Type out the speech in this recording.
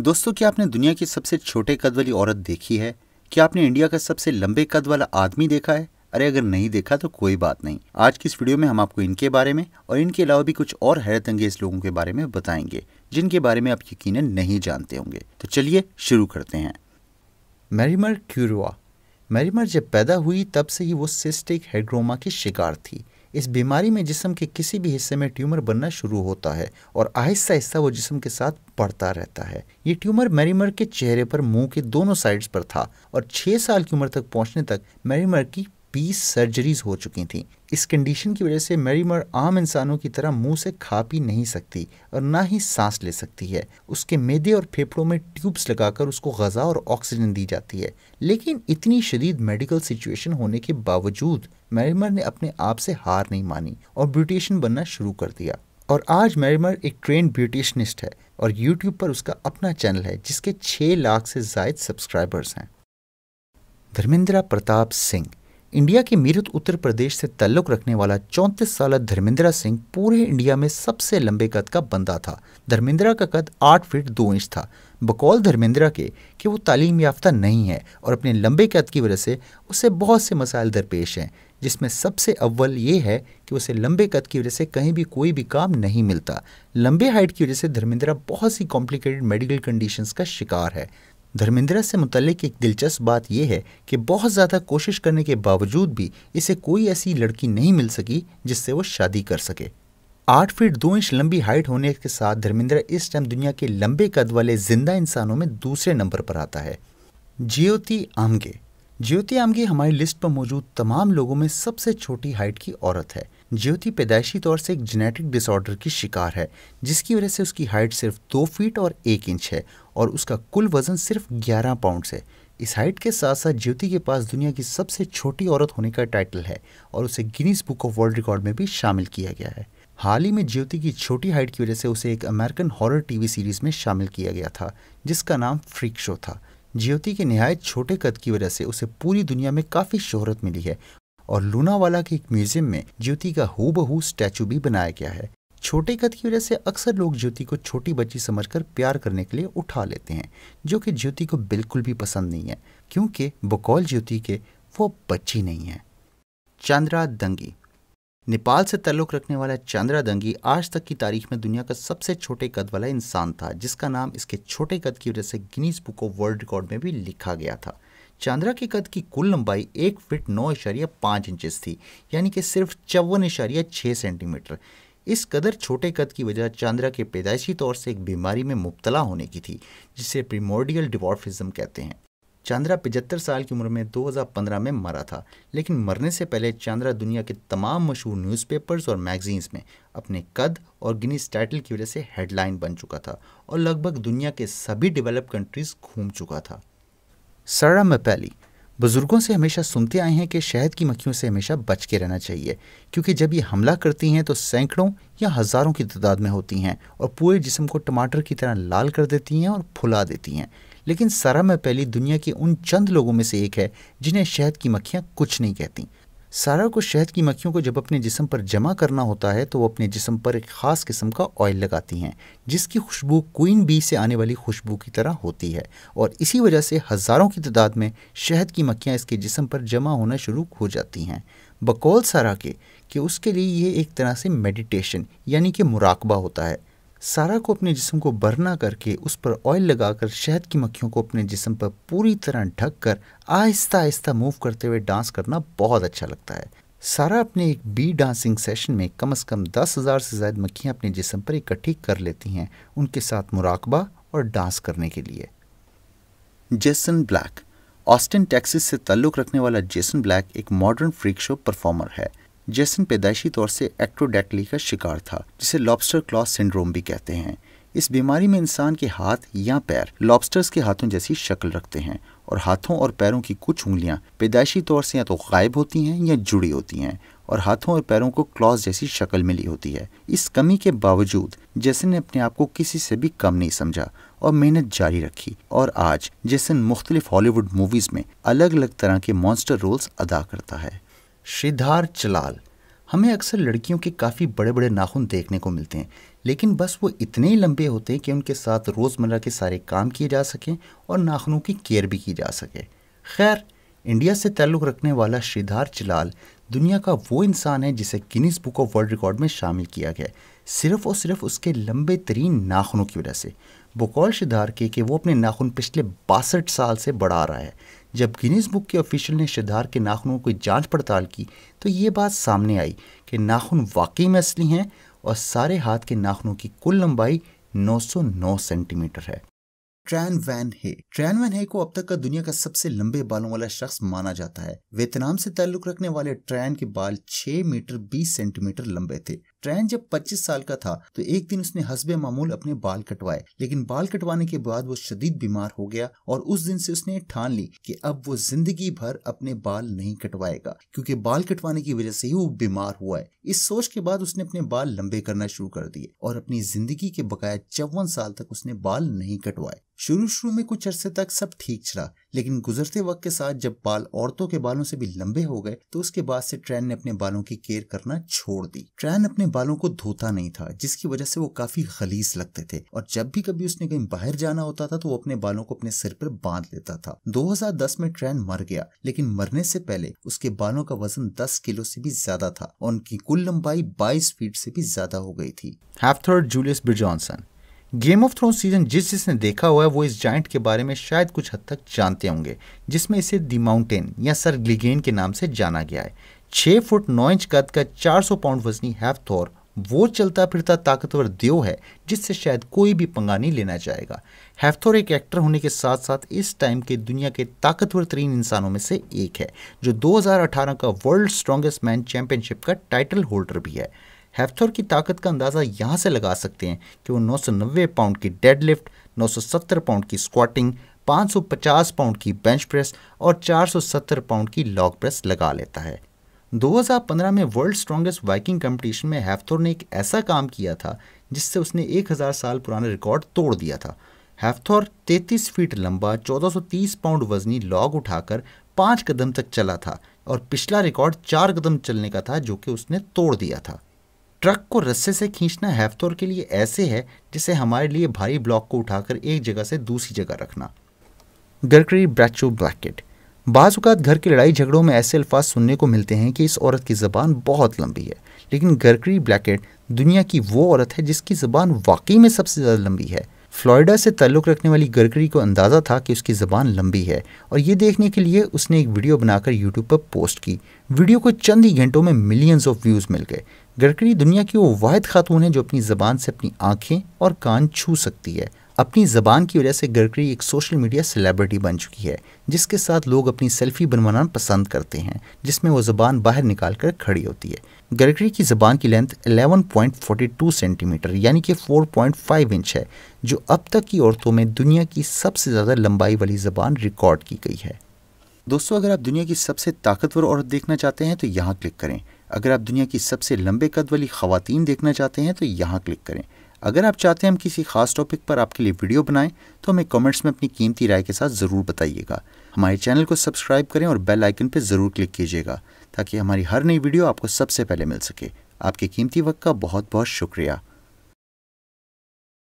दोस्तों क्या आपने दुनिया की सबसे छोटे कद वाली औरत देखी है क्या आपने इंडिया का सबसे लंबे कद वाला आदमी देखा है अरे अगर नहीं देखा तो कोई बात नहीं आज की इस वीडियो में हम आपको इनके बारे में और इनके अलावा भी कुछ और हैरत अंगेज लोगों के बारे में बताएंगे जिनके बारे में आप यकीन नहीं जानते होंगे तो चलिए शुरू करते हैं मैरीमर क्यूरुआ मैरीमर जब पैदा हुई तब से ही वो सिस्टिक हेड्रोमा की शिकार थी इस बीमारी में जिसम के किसी भी हिस्से में ट्यूमर बनना शुरू होता है और आहिस्ता आहिस्ता वो जिसम के साथ बढ़ता रहता है ये ट्यूमर मैरीमर के चेहरे पर मुंह के दोनों साइड्स पर था और छह साल की उम्र तक पहुंचने तक मैरीमर की बीस सर्जरीज हो चुकी थी इस कंडीशन की वजह से मेरीमर आम इंसानों की तरह मुंह से खा पी नहीं सकती और ना ही सांस ले सकती है उसके मेदे और फेफड़ों में ट्यूब्स लगाकर उसको गज़ा और ऑक्सीजन दी जाती है लेकिन इतनी शदीद मेडिकल सिचुएशन होने के बावजूद मेरीमर ने अपने आप से हार नहीं मानी और ब्यूटिशन बनना शुरू कर दिया और आज मेरीमर एक ट्रेन ब्यूटिशनिस्ट है और यूट्यूब पर उसका अपना चैनल है जिसके छः लाख से जायद सब्सक्राइबर्स हैं धर्मेंद्रा प्रताप सिंह इंडिया के मीरठ उत्तर प्रदेश से तल्लुक रखने वाला चौंतीस साल धर्मेंद्रा सिंह पूरे इंडिया में सबसे लंबे कद का बंदा था धर्मेंद्रा का कद आठ फीट दो इंच था बकौल धर्मेंद्रा के कि वो तालीम याफ्ता नहीं है और अपने लंबे कद की वजह से उसे बहुत से मसाइल दरपेश हैं जिसमें सबसे अव्वल ये है कि उसे लंबे कद की वजह से कहीं भी कोई भी काम नहीं मिलता लंबे हाइट की वजह से धर्मेंद्रा बहुत सी कॉम्प्लिकेटेड मेडिकल कंडीशंस का शिकार है धर्मेंद्रा से मुतलिक एक दिलचस्प बात यह है कि बहुत ज़्यादा कोशिश करने के बावजूद भी इसे कोई ऐसी लड़की नहीं मिल सकी जिससे वो शादी कर सके आठ फीट दो इंच लंबी हाइट होने के साथ धर्मेंद्र इस टाइम दुनिया के लंबे कद वाले जिंदा इंसानों में दूसरे नंबर पर आता है ज्योति आमगे ज्योति आमगे हमारी लिस्ट पर मौजूद तमाम लोगों में सबसे छोटी हाइट की औरत है ज्योति पैदाइशी तौर से एक जेनेटिक डिसऑर्डर की शिकार है जिसकी वजह से उसकी हाइट सिर्फ दो फीट और एक इंच है और उसका कुल वजन सिर्फ ग्यारह पाउंड है इस हाइट के साथ साथ ज्योति के पास दुनिया की सबसे छोटी औरत होने का टाइटल है और उसे Guinness book of world record में भी शामिल किया गया है हाल ही में ज्योति की छोटी हाइट की वजह से उसे एक अमेरिकन हॉरर टीवी सीरीज में शामिल किया गया था जिसका नाम फ्रीक शो था ज्योति के नहायत छोटे कद की वजह से उसे पूरी दुनिया में काफ़ी शोहरत मिली है और लूनावाला के एक म्यूजियम में ज्योति का हूबहू स्टैचू भी बनाया गया है छोटे कद की वजह से अक्सर लोग ज्योति को छोटी बच्ची समझकर प्यार करने के लिए उठा लेते हैं जो कि ज्योति को बिल्कुल भी पसंद नहीं है क्योंकि बकौल ज्योति के वो बच्ची नहीं है चंद्रा दंगी नेपाल से तल्लुक रखने वाला चंद्रा दंगी आज तक की तारीख में दुनिया का सबसे छोटे कद वाला इंसान था जिसका नाम इसके छोटे कद की वजह से Guinness book of world record में भी लिखा गया था चांद्रा के कद की कुल लंबाई एक फिट नौ इशारिया पाँच इंचज थी यानी कि सिर्फ चौवन इशारिया छः सेंटीमीटर इस कदर छोटे कद की वजह चांद्रा के पैदाइशी तौर से एक बीमारी में मुबतला होने की थी जिसे प्रीमोडियल डिवॉर्फिज्म कहते हैं चांद्रा पचहत्तर साल की उम्र में 2015 में मरा था लेकिन मरने से पहले चांद्रा दुनिया के तमाम मशहूर न्यूज़पेपर्स और मैगजीन्स में अपने कद और गिनीस टाइटल की वजह से हेडलाइन बन चुका था और लगभग दुनिया के सभी डेवलप कंट्रीज़ घूम चुका था सरा मपैली बुज़ुर्गों से हमेशा सुनते आए हैं कि शहद की मक्खियों से हमेशा बच के रहना चाहिए क्योंकि जब ये हमला करती हैं तो सैकड़ों या हज़ारों की तादाद में होती हैं और पूरे जिस्म को टमाटर की तरह लाल कर देती हैं और फुला देती हैं लेकिन सरा मपैली दुनिया के उन चंद लोगों में से एक है जिन्हें शहद की मक्खियाँ कुछ नहीं कहती सारा को शहद की मक्खियों को जब अपने जिसम पर जमा करना होता है तो वो अपने जिसम पर एक ख़ास किस्म का ऑयल लगाती हैं जिसकी खुशबू क्वीन बी से आने वाली खुशबू की तरह होती है और इसी वजह से हज़ारों की तादाद में शहद की मक्खियाँ इसके जिसम पर जमा होना शुरू हो जाती हैं बकौल सारा के कि उसके लिए ये एक तरह से मेडिटेशन यानी कि मुराकबा होता है सारा को अपने जिसम को बरना करके उस पर ऑयल लगाकर शहद की मक्खियों को अपने जिसम पर पूरी तरह ढक कर आहिस्ता आहिस्ता मूव करते हुए डांस करना बहुत अच्छा लगता है सारा अपने एक बी डांसिंग सेशन में कम से कम दस हज़ार से ज़्यादा मक्खियाँ अपने जिसम पर इकट्ठी कर लेती हैं उनके साथ मुराकबा और डांस करने के लिए जेसन ब्लैक ऑस्टिन टेक्सिस से ताल्लुक़ रखने वाला जेसन ब्लैक एक मॉडर्न फ्रीक शो परफॉर्मर है जेसन पैदाइशी तौर से एक्ट्रोडेक्टली का शिकार था जिसे लॉबस्टर क्लॉस सिंड्रोम भी कहते हैं इस बीमारी में इंसान के हाथ या पैर लॉबस्टर्स के हाथों जैसी शक्ल रखते हैं और हाथों और पैरों की कुछ उंगलियां पैदाइशी तौर से या तो गायब होती हैं या जुड़ी होती हैं और हाथों और पैरों को क्लॉस जैसी शक्ल मिली होती है इस कमी के बावजूद जैसन ने अपने आप को किसी से भी कम नहीं समझा और मेहनत जारी रखी और आज जैसन मुख्तलिफ हॉलीवुड मूवीज में अलग अलग तरह के मॉन्स्टर रोल्स अदा करता है श्रीधार चलाल हमें अक्सर लड़कियों के काफ़ी बड़े बड़े नाखून देखने को मिलते हैं लेकिन बस वो इतने ही लंबे होते हैं कि उनके साथ रोज़मर्रा के सारे काम किए जा सकें और नाखूनों की केयर भी की जा सके खैर इंडिया से ताल्लुक़ रखने वाला श्रीधार चलाल दुनिया का वो इंसान है जिसे Guinness book of world record में शामिल किया गया सिर्फ और सिर्फ उसके लंबे तरीन नाखूनों की वजह से बकौल श्रीधार के कि वो अपने नाखून पिछले बासठ साल से बढ़ा रहा है जब गिनीज बुक के ऑफिशियल ने शिदार के नाखूनों की जांच पड़ताल की तो ये बात सामने आई कि नाखून वाकई में असली हैं और सारे हाथ के नाखूनों की कुल लंबाई 909 सेंटीमीटर है Tran Van Hay Tran Van Hay को अब तक का दुनिया का सबसे लंबे बालों वाला शख्स माना जाता है वियतनाम से ताल्लुक रखने वाले ट्रैन के बाल 6 मीटर 20 सेंटीमीटर लंबे थे ट्रेन जब 25 साल का था तो एक दिन उसने हसबे मामूल अपने बाल कटवाए लेकिन बाल कटवाने के बाद वो शदीद बीमार हो गया और उस दिन से उसने ठान ली कि अब वो जिंदगी भर अपने बाल नहीं कटवाएगा क्योंकि बाल कटवाने की वजह से ही वो बीमार हुआ है इस सोच के बाद उसने अपने बाल लंबे करना शुरू कर दिए और अपनी जिंदगी के बकाया चौवन साल तक उसने बाल नहीं कटवाए शुरू शुरू में कुछ अरसे तक सब ठीक चला लेकिन गुजरते वक्त के साथ जब बाल औरतों के बालों से भी लंबे हो गए तो उसके बाद से ट्रैन ने अपने बालों की केयर करना छोड़ दी ट्रैन अपने बालों को धोता नहीं था जिसकी वजह से वो काफी खलीस लगते थे और जब भी कभी उसने कहीं बाहर जाना होता था तो वो अपने बालों को अपने सिर पर बांध लेता था 2010 में ट्रैन मर गया लेकिन मरने से पहले उसके बालों का वजन 10 किलो से भी ज्यादा था और उनकी कुल लंबाई 22 फीट से भी ज्यादा हो गई थी Hafthor Julius Bjornsson game of throne season जिस जिसने देखा हुआ है वो इस जाइंट के बारे में शायद कुछ हद तक जानते होंगे जिसमें इसे दी माउंटेन या सर ग्लिगेन के नाम से जाना गया है छः फुट नौ इंच कद का 400 पाउंड वजनी हैव थोर वो चलता फिरता ताकतवर देव है जिससे शायद कोई भी पंगा नहीं लेना चाहेगा हैफथोर एक एक्टर होने के साथ साथ इस टाइम के दुनिया के ताकतवर तरीन इंसानों में से एक है जो 2018 का वर्ल्ड स्ट्रॉन्गेस्ट मैन चैंपियनशिप का टाइटल होल्डर भी है हैफ्थोर की ताकत का अंदाज़ा यहाँ से लगा सकते हैं कि वो 990 पाउंड की डेडलिफ्ट 970 पाउंड की स्क्वाटिंग 550 पाउंड की बेंच प्रेस और 470 पाउंड की लॉग प्रेस लगा लेता है 2015 में वर्ल्ड स्ट्रॉन्गेस्ट वाइकिंग कंपटीशन में हैफ्थोर ने एक ऐसा काम किया था जिससे उसने 1000 साल पुराना रिकॉर्ड तोड़ दिया था हैफ्थोर 33 फीट लंबा 1430 पाउंड वजनी लॉग उठाकर पाँच कदम तक चला था और पिछला रिकॉर्ड चार कदम चलने का था जो कि उसने तोड़ दिया था ट्रक को रस्से से खींचना हैफ्तोर के लिए ऐसे है जिसे हमारे लिए भारी ब्लॉक को उठाकर एक जगह से दूसरी जगह रखना गरकरी ब्रैचो ब्लैकेट बाज़ात घर की लड़ाई झगड़ों में ऐसे अल्फाज सुनने को मिलते हैं कि इस औरत की ज़बान बहुत लंबी है लेकिन गरकरी ब्लैकेट दुनिया की वो औरत है जिसकी ज़बान वाकई में सबसे ज़्यादा लंबी है फ्लोरिडा से ताल्लुक़ रखने वाली गर्गरी को अंदाज़ा था कि उसकी ज़बान लंबी है और ये देखने के लिए उसने एक वीडियो बनाकर यूट्यूब पर पोस्ट की वीडियो को चंद ही घंटों में मिलियंस ऑफ व्यूज़ मिल गए गर्गरी दुनिया की वो वाद खातून है जो अपनी ज़बान से अपनी आँखें और कान छू सकती है अपनी ज़बान की वजह से गडकरी एक सोशल मीडिया सेलेब्रिटी बन चुकी है जिसके साथ लोग अपनी सेल्फी बनवाना पसंद करते हैं जिसमें वो ज़बान बाहर निकाल कर खड़ी होती है गडकरी की ज़बान की लेंथ 11.42 सेंटीमीटर यानी कि 4.5 इंच है जो अब तक की औरतों में दुनिया की सबसे ज़्यादा लंबाई वाली ज़बान रिकॉर्ड की गई है दोस्तों अगर आप दुनिया की सबसे ताकतवर औरत देखना चाहते हैं तो यहाँ क्लिक करें अगर आप दुनिया की सबसे लंबे कद वाली खातन देखना चाहते हैं तो यहाँ क्लिक करें अगर आप चाहते हैं हम किसी खास टॉपिक पर आपके लिए वीडियो बनाएं तो हमें कमेंट्स में अपनी कीमती राय के साथ ज़रूर बताइएगा हमारे चैनल को सब्सक्राइब करें और बेल आइकन पर ज़रूर क्लिक कीजिएगा ताकि हमारी हर नई वीडियो आपको सबसे पहले मिल सके आपके कीमती वक्त का बहुत बहुत शुक्रिया